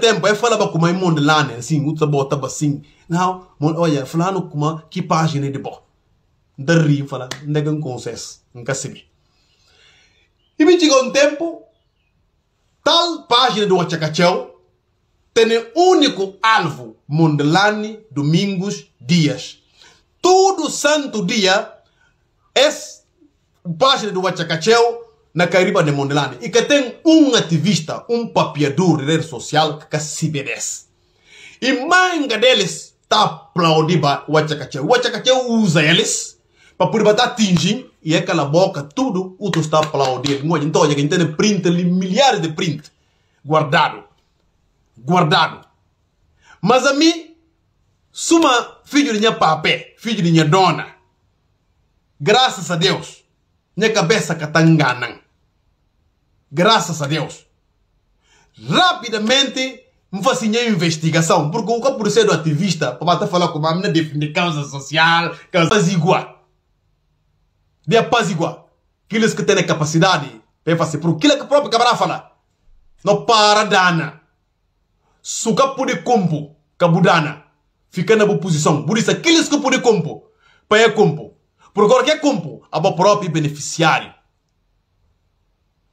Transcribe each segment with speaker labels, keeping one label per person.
Speaker 1: tempo eu falava com meu mundo lá, né? Assim, outro bota assim. Não, olha, falando com que página de bom. Da rio, fala, nega um consenso, nunca se E me diga um tempo, tal página do Ochacachão tem um único alvo, Mondelani, domingos, dias. Todo santo dia, essa página do Ochacachão na Caíba de é Mondelane e que tem um ativista, um papiador de rede social que CBDS. E manga deles está aplaudindo o Achacacheu. O Achacacheu usa eles para poder botar atingir e aquela é boca, tudo, o tu está aplaudindo. Então, a gente tem print, milhares de print guardado. Guardado. Mas a mim, suma filho de minha papé, filho de minha dona, graças a Deus, minha cabeça que enganando. Graças a Deus. Rapidamente me fascinei assim, a investigação, porque o que do ativista para estar falar com uma menina né, defender causa social, causa paz igual. De a paz igual. Aqueles que têm a capacidade para fazer, porque aquilo que o próprio camarada fala, não para dana. Suca combo compo, cabudana, fica na boa posição. Por isso, aqueles que poder compo, para é compo. Porque qualquer é compo, a próprio beneficiário.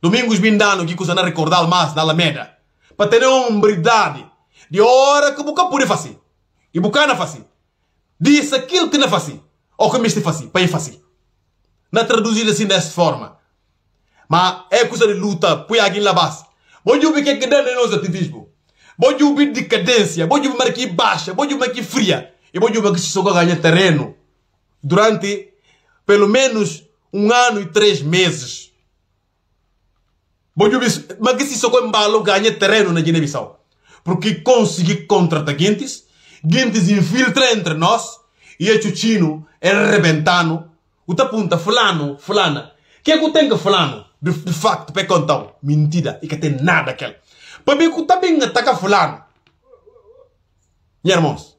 Speaker 1: Domingos Bindano, que costuma recordar mais da Alameda, para ter uma hombridade de hora que boca pura fazer. E boca não fazer. Diz aquilo que não fazer. Ou que mestre fazer, para ir fácil Não é traduzir assim dessa forma. Mas é coisa de luta, põe alguém lá base. Bom dia, que é que dá nosso ativismo. Bom dia, é decadência. Bom dia, uma é que baixa. Bom dia, uma que fria. E bom dia, uma que se socorre ganha terreno. Durante pelo menos um ano e três meses. Bonjour, mas se só embalo ganha terreno na Guiné-Bissau. Porque consegui contratar Guintes, Guintes infiltra entre nós, e é chuchino, é rebentano, o tapunta fulano, fulana. Que é que tem que fulano? De, de facto, para contar, mentira, e que tem nada aquele. Para mim, que também ataca fulano. Minha irmãos,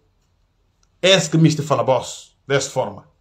Speaker 1: é que me fala boss, dessa forma.